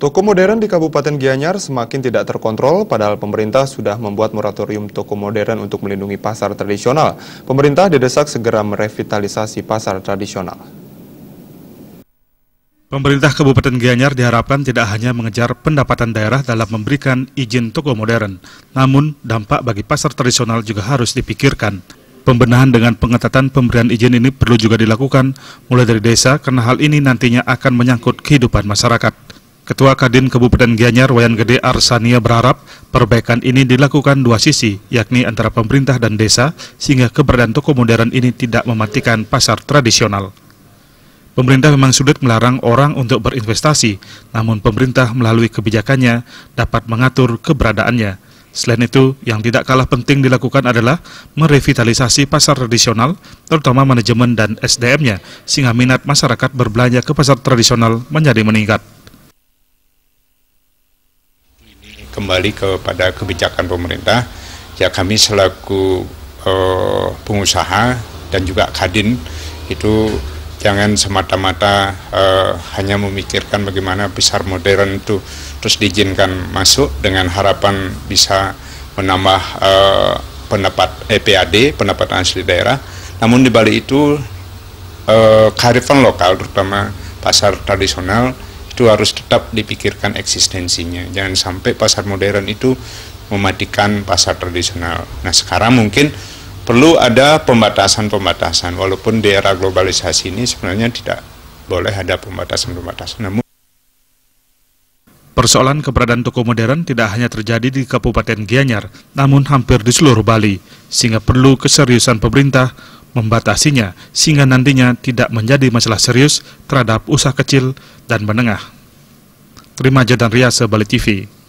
Toko modern di Kabupaten Gianyar semakin tidak terkontrol, padahal pemerintah sudah membuat moratorium toko modern untuk melindungi pasar tradisional. Pemerintah didesak segera merevitalisasi pasar tradisional. Pemerintah Kabupaten Gianyar diharapkan tidak hanya mengejar pendapatan daerah dalam memberikan izin toko modern, namun dampak bagi pasar tradisional juga harus dipikirkan. Pembenahan dengan pengetatan pemberian izin ini perlu juga dilakukan mulai dari desa karena hal ini nantinya akan menyangkut kehidupan masyarakat. Ketua Kadin Kabupaten Gianyar Wayan Gede Arsania berharap perbaikan ini dilakukan dua sisi, yakni antara pemerintah dan desa, sehingga keberadaan toko modern ini tidak mematikan pasar tradisional. Pemerintah memang sulit melarang orang untuk berinvestasi, namun pemerintah melalui kebijakannya dapat mengatur keberadaannya. Selain itu, yang tidak kalah penting dilakukan adalah merevitalisasi pasar tradisional, terutama manajemen dan SDM-nya, sehingga minat masyarakat berbelanja ke pasar tradisional menjadi meningkat. kembali kepada kebijakan pemerintah ya kami selaku eh, pengusaha dan juga kadin itu jangan semata-mata eh, hanya memikirkan bagaimana besar modern itu terus diizinkan masuk dengan harapan bisa menambah eh, pendapat EPAD eh, pendapatan asli daerah namun di balik itu eh, karifan lokal terutama pasar tradisional itu harus tetap dipikirkan eksistensinya jangan sampai pasar modern itu mematikan pasar tradisional nah sekarang mungkin perlu ada pembatasan-pembatasan walaupun di era globalisasi ini sebenarnya tidak boleh ada pembatasan-pembatasan namun Persoalan keberadaan toko modern tidak hanya terjadi di Kabupaten Gianyar, namun hampir di seluruh Bali, sehingga perlu keseriusan pemerintah membatasinya sehingga nantinya tidak menjadi masalah serius terhadap usaha kecil dan menengah. Rimaja dan Riasa Bali TV.